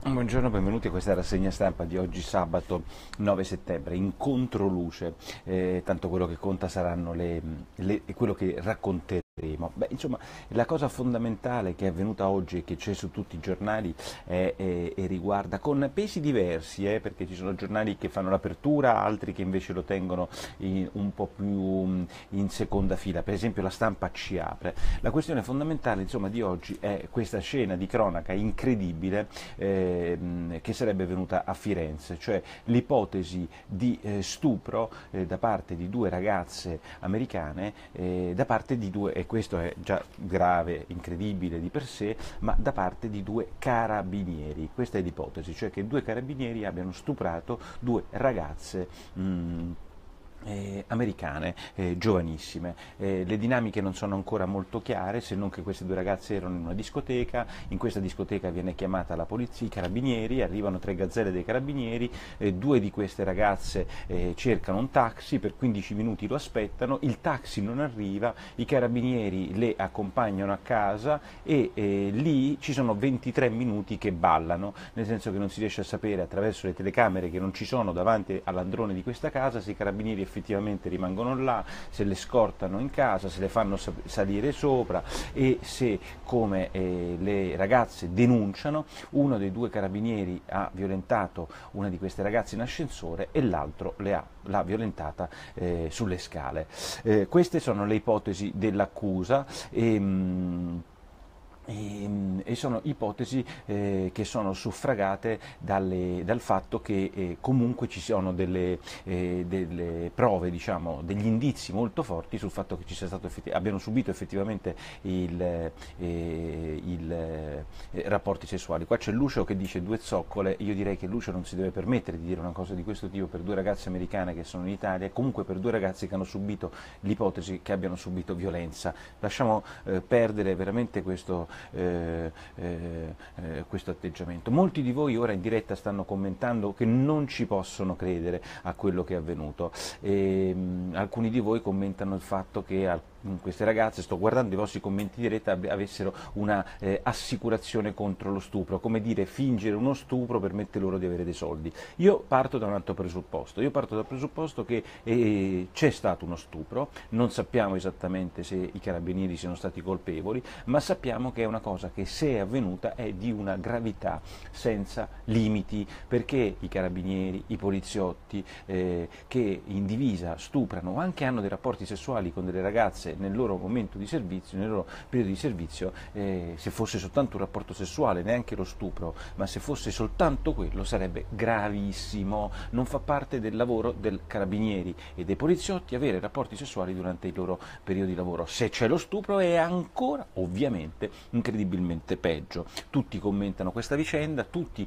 Buongiorno, benvenuti a questa rassegna stampa di oggi sabato 9 settembre, incontro luce, eh, tanto quello che conta saranno le, le quello che racconteremo. Beh, insomma, la cosa fondamentale che è avvenuta oggi e che c'è su tutti i giornali è, eh, e riguarda con pesi diversi, eh, perché ci sono giornali che fanno l'apertura, altri che invece lo tengono in, un po' più mm, in seconda fila, per esempio la stampa ci apre. La questione fondamentale insomma, di oggi è questa scena di cronaca incredibile ehm, che sarebbe venuta a Firenze, cioè l'ipotesi di eh, stupro eh, da parte di due ragazze americane eh, da parte di due questo è già grave, incredibile di per sé, ma da parte di due carabinieri. Questa è l'ipotesi, cioè che due carabinieri abbiano stuprato due ragazze. Mh, mm, eh, americane eh, giovanissime. Eh, le dinamiche non sono ancora molto chiare, se non che queste due ragazze erano in una discoteca, in questa discoteca viene chiamata la polizia, i carabinieri, arrivano tre gazzelle dei carabinieri, eh, due di queste ragazze eh, cercano un taxi, per 15 minuti lo aspettano, il taxi non arriva, i carabinieri le accompagnano a casa e eh, lì ci sono 23 minuti che ballano, nel senso che non si riesce a sapere attraverso le telecamere che non ci sono davanti all'androne di questa casa se i carabinieri effettivamente effettivamente rimangono là, se le scortano in casa, se le fanno salire sopra e se, come eh, le ragazze denunciano, uno dei due carabinieri ha violentato una di queste ragazze in ascensore e l'altro l'ha violentata eh, sulle scale. Eh, queste sono le ipotesi dell'accusa. E, ehm, mh, Ehm, e, sono ipotesi eh, che sono suffragate dalle, dal fatto che eh, comunque ci sono delle, eh, delle prove, diciamo, degli indizi molto forti sul fatto che effetti, abbiano subito effettivamente il, eh, il eh, rapporti sessuali. Qua c'è Lucio che dice due zoccole, io direi che Lucio non si deve permettere di dire una cosa di questo tipo per due ragazze americane che sono in Italia comunque per due ragazze che hanno subito l'ipotesi che abbiano subito violenza. Lasciamo eh, perdere veramente questo eh, eh, eh, questo atteggiamento. Molti di voi ora in diretta stanno commentando che non ci possono credere a quello che è avvenuto. E, ehm, mh, alcuni di voi commentano il fatto che queste ragazze, sto guardando i vostri commenti di rete, avessero una eh, assicurazione contro lo stupro, come dire fingere uno stupro permette loro di avere dei soldi. Io parto da un altro presupposto, io parto dal presupposto che eh, c'è stato uno stupro, non sappiamo esattamente se i carabinieri siano stati colpevoli, ma sappiamo che è una cosa che se è avvenuta è di una gravità senza limiti, perché i carabinieri, i poliziotti eh, che in divisa stuprano o anche hanno dei rapporti sessuali con delle ragazze avesse nel loro momento di servizio, nel loro periodo di servizio, eh, se fosse soltanto un rapporto sessuale, neanche lo stupro, ma se fosse soltanto quello sarebbe gravissimo. Non fa parte del lavoro del carabinieri e dei poliziotti avere rapporti sessuali durante i loro periodi di lavoro. Se c'è lo stupro è ancora ovviamente incredibilmente peggio. Tutti commentano questa vicenda, tutti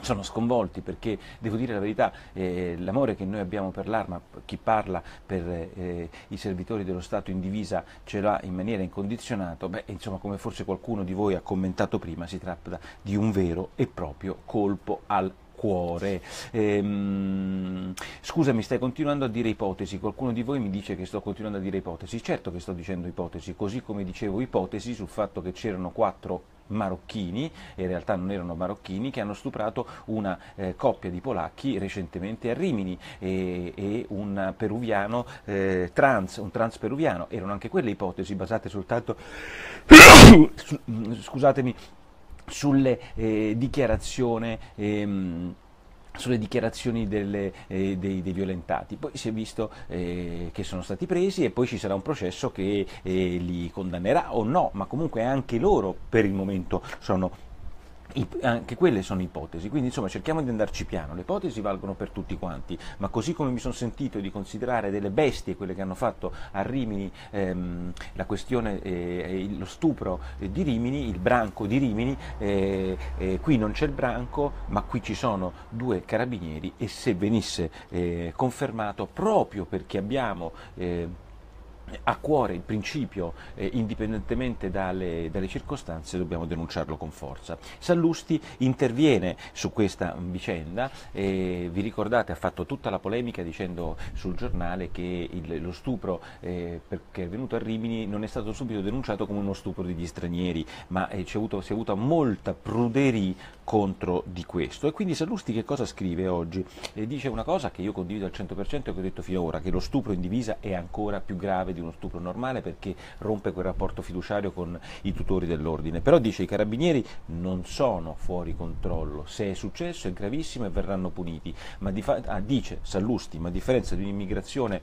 sono sconvolti perché, devo dire la verità, eh, l'amore che noi abbiamo per l'arma, chi parla per eh, i servitori dello Stato in divisa ce l'ha in maniera incondizionata, beh, insomma, come forse qualcuno di voi ha commentato prima, si tratta di un vero e proprio colpo al cuore. Ehm, scusa, stai continuando a dire ipotesi, qualcuno di voi mi dice che sto continuando a dire ipotesi, certo che sto dicendo ipotesi, così come dicevo ipotesi sul fatto che c'erano quattro marocchini, in realtà non erano marocchini, che hanno stuprato una eh, coppia di polacchi recentemente a Rimini e, e un peruviano eh, trans, un trans peruviano, erano anche quelle ipotesi basate soltanto, scusatemi, sulle eh, dichiarazioni ehm, sulle dichiarazioni delle, eh, dei, dei, violentati. Poi si è visto eh, che sono stati presi e poi ci sarà un processo che eh, li condannerà o no, ma comunque anche loro per il momento sono anche quelle sono ipotesi, quindi insomma cerchiamo di andarci piano, le ipotesi valgono per tutti quanti, ma così come mi sono sentito di considerare delle bestie quelle che hanno fatto a Rimini ehm, la questione, eh, lo stupro di Rimini, il branco di Rimini, eh, eh, qui non c'è il branco, ma qui ci sono due carabinieri e se venisse eh, confermato proprio perché abbiamo eh, a cuore il principio, eh, indipendentemente dalle, dalle, circostanze, dobbiamo denunciarlo con forza. Sallusti interviene su questa vicenda, eh, vi ricordate ha fatto tutta la polemica dicendo sul giornale che il, lo stupro eh, che è venuto a Rimini non è stato subito denunciato come uno stupro degli stranieri, ma eh, è avuto, si è avuta molta pruderie contro di questo. E quindi Sallusti che cosa scrive oggi? Eh, dice una cosa che io condivido al 100% e che ho detto finora, che lo stupro in divisa è ancora più grave di uno stupro normale perché rompe quel rapporto fiduciario con i tutori dell'ordine. Però dice i carabinieri non sono fuori controllo, se è successo è gravissimo e verranno puniti. Ma ah, dice Sallusti, ma a differenza di un'immigrazione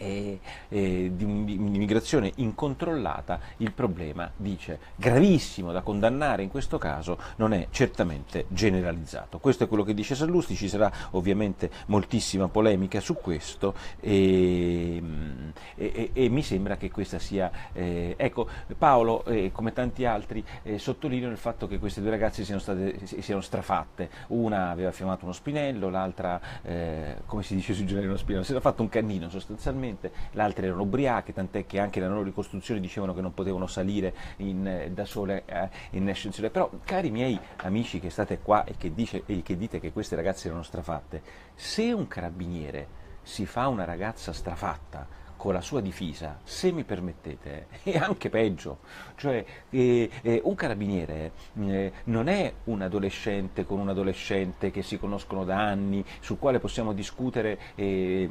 e, e di un'immigrazione incontrollata, il problema, dice, gravissimo da condannare in questo caso, non è certamente generalizzato. Questo è quello che dice Sallusti, ci sarà ovviamente moltissima polemica su questo e, e, e mi sembra che questa sia... Eh, ecco, Paolo, eh, come tanti altri, eh, sottolineano il fatto che queste due ragazze siano, state, siano strafatte, una aveva fiammato uno spinello, l'altra, eh, come si dice sui giornali, uno spinello, si era fatto un cannino sostanzialmente assolutamente, le altre erano ubriache, tant'è che anche nella loro ricostruzione dicevano che non potevano salire in, da sole eh, in ascensore. Però, cari miei amici che state qua e che, dice, e che dite che queste ragazze erano strafatte, se un carabiniere si fa una ragazza strafatta, con la sua difesa, se mi permettete, è anche peggio. Cioè, eh, eh, un carabiniere eh, non è un adolescente con un adolescente che si conoscono da anni, sul quale possiamo discutere Eh,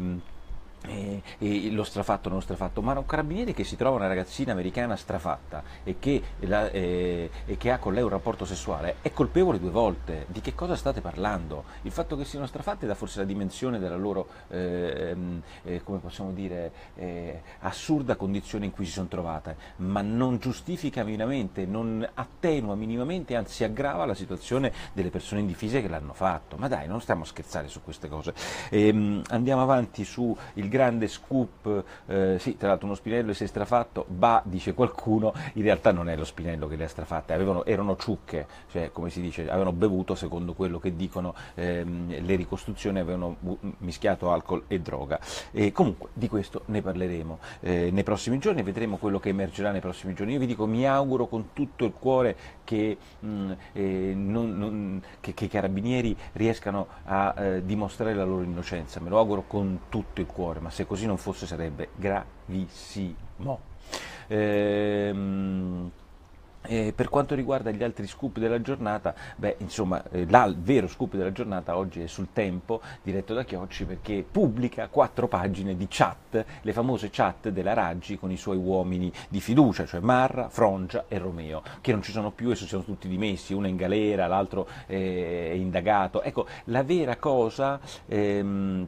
eh, eh, lo strafatto non strafatto, ma un carabiniere che si trova una ragazzina americana strafatta e che, la, eh, e che, ha con lei un rapporto sessuale è colpevole due volte. Di che cosa state parlando? Il fatto che siano strafatte dà forse la dimensione della loro, eh, ehm, eh, come possiamo dire, eh, assurda condizione in cui si sono trovate, ma non giustifica minimamente, non attenua minimamente, anzi aggrava la situazione delle persone indifese che l'hanno fatto. Ma dai, non stiamo a scherzare su queste cose. Ehm, andiamo avanti su il grande scoop, eh, sì, tra l'altro uno Spinello si è strafatto, bah, dice qualcuno, in realtà non è lo Spinello che le ha strafatte, avevano, erano ciucche, cioè come si dice, avevano bevuto, secondo quello che dicono ehm, le ricostruzioni, avevano mischiato alcol e droga. E comunque di questo ne parleremo eh, nei prossimi giorni, vedremo quello che emergerà nei prossimi giorni. Io vi dico, mi auguro con tutto il cuore che, mh, mm, eh, non, non, che, che i carabinieri riescano a eh, dimostrare la loro innocenza, me lo auguro con tutto il cuore fare, ma se così non fosse sarebbe gravissimo. Ehm, eh, per quanto riguarda gli altri scoop della giornata, beh, insomma, eh, il vero scoop della giornata oggi è sul tempo, diretto da Chiocci, perché pubblica quattro pagine di chat, le famose chat della Raggi con i suoi uomini di fiducia, cioè Marra, Frongia e Romeo, che non ci sono più e sono tutti dimessi, uno è in galera, l'altro eh, è indagato. Ecco, la vera cosa... Ehm,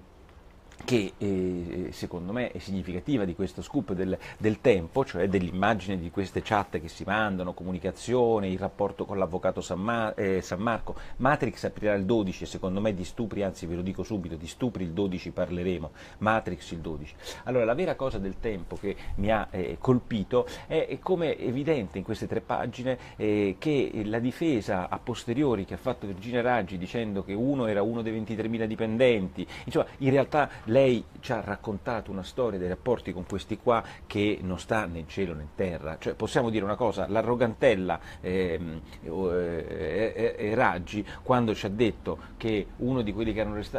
che eh, secondo me è significativa di questo scoop del, del tempo, cioè dell'immagine di queste chat che si mandano, comunicazione, il rapporto con l'avvocato San, Ma- eh, San, Marco. Matrix aprirà il 12, e secondo me di stupri, anzi ve lo dico subito, di stupri il 12 parleremo, Matrix il 12. Allora la vera cosa del tempo che mi ha eh, colpito è, è come è evidente in queste tre pagine eh, che la difesa a posteriori che ha fatto Virginia Raggi dicendo che uno era uno dei 23.000 dipendenti, insomma in realtà lei ci ha raccontato una storia dei rapporti con questi qua che non sta né in cielo né in terra, cioè, possiamo dire una cosa, l'arrogantella ehm, eh, eh, eh Raggi quando ci ha detto che,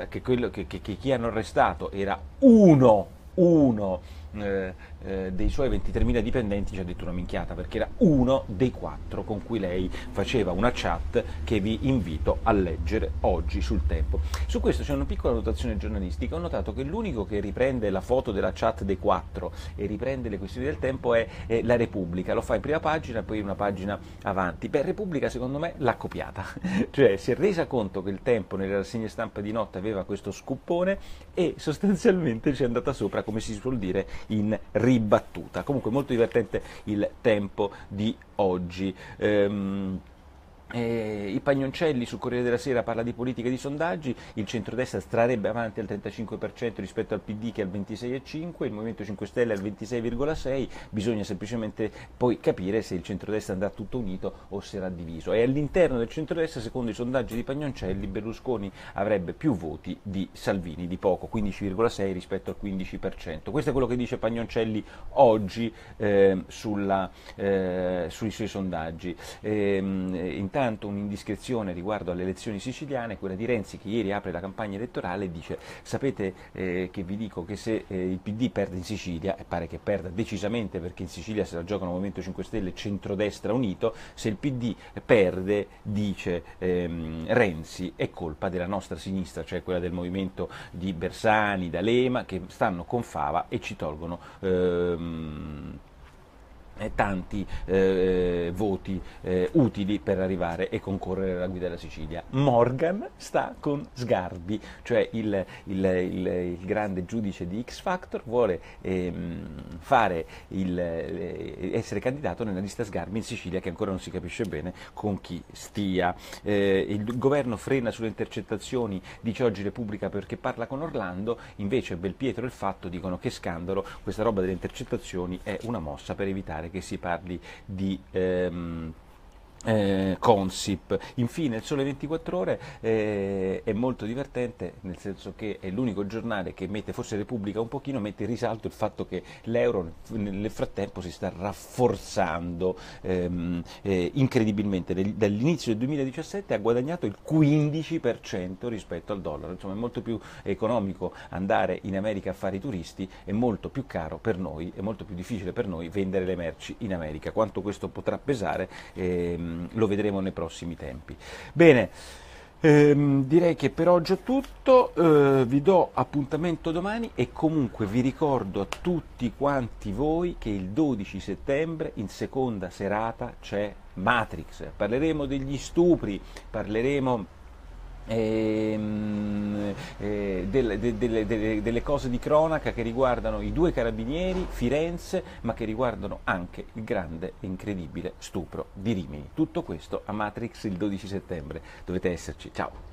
che, quello, che, che chi hanno arrestato era uno, uno eh, eh, dei suoi 23.000 dipendenti ci ha detto una minchiata, perché era uno dei quattro con cui lei faceva una chat che vi invito a leggere oggi sul tempo. Su questo c'è una piccola notazione giornalistica, ho notato che l'unico che riprende la foto della chat dei quattro e riprende le questioni del tempo è, è La Repubblica, lo fa in prima pagina, e poi una pagina avanti. Beh, Repubblica secondo me l'ha copiata, cioè si è resa conto che il tempo nelle rassegne stampa di notte aveva questo scuppone e sostanzialmente ci è andata sopra, come si suol dire, in rinforzo ribattuta. Comunque molto divertente il tempo di oggi. Ehm, eh, I Pagnoncelli sul Corriere della Sera parla di politica e di sondaggi, il centrodestra strarebbe avanti al 35% rispetto al PD che è al 26,5%, il Movimento 5 Stelle al 26,6%, bisogna semplicemente poi capire se il centrodestra andrà tutto unito o se sarà diviso. E all'interno del centrodestra, secondo i sondaggi di Pagnoncelli, Berlusconi avrebbe più voti di Salvini, di poco, 15,6% rispetto al 15%. Questo è quello che dice Pagnoncelli oggi eh, sulla, eh, sui suoi sondaggi. Ehm, intanto soltanto un'indiscrezione riguardo alle elezioni siciliane, quella di Renzi che ieri apre la campagna elettorale e dice sapete eh, che vi dico che se eh, il PD perde in Sicilia, e pare che perda decisamente perché in Sicilia se la giocano Movimento 5 Stelle e Centrodestra Unito, se il PD perde, dice ehm, Renzi, è colpa della nostra sinistra, cioè quella del movimento di Bersani, D'Alema, che stanno con Fava e ci tolgono... Ehm, eh, tanti eh, voti eh, utili per arrivare e concorrere alla guida della Sicilia. Morgan sta con Sgarbi, cioè il, il, il, il grande giudice di X Factor vuole ehm, eh, essere candidato nella lista Sgarbi in Sicilia che ancora non si capisce bene con chi stia. Eh, il governo frena sulle intercettazioni, dice oggi Repubblica perché parla con Orlando, invece Belpietro e il Fatto dicono che scandalo, questa roba delle intercettazioni è una mossa per evitare che si parli di ehm, eh, Consip. Infine il Sole 24 Ore eh, è molto divertente nel senso che è l'unico giornale che mette, forse Repubblica un pochino, mette in risalto il fatto che l'euro nel frattempo si sta rafforzando ehm, eh, incredibilmente. Dall'inizio del 2017 ha guadagnato il 15% rispetto al dollaro, insomma è molto più economico andare in America a fare i turisti, è molto più caro per noi, è molto più difficile per noi vendere le merci in America. Quanto questo potrà pesare? Ehm, Ehm, lo vedremo nei prossimi tempi. Bene, ehm, direi che per oggi è tutto, eh, vi do appuntamento domani e comunque vi ricordo a tutti quanti voi che il 12 settembre in seconda serata c'è Matrix, parleremo degli stupri, parleremo Ehm, eh, delle, delle, delle, delle, cose di cronaca che riguardano i due carabinieri, Firenze, ma che riguardano anche il grande e incredibile stupro di Rimini. Tutto questo a Matrix il 12 settembre. Dovete esserci. Ciao!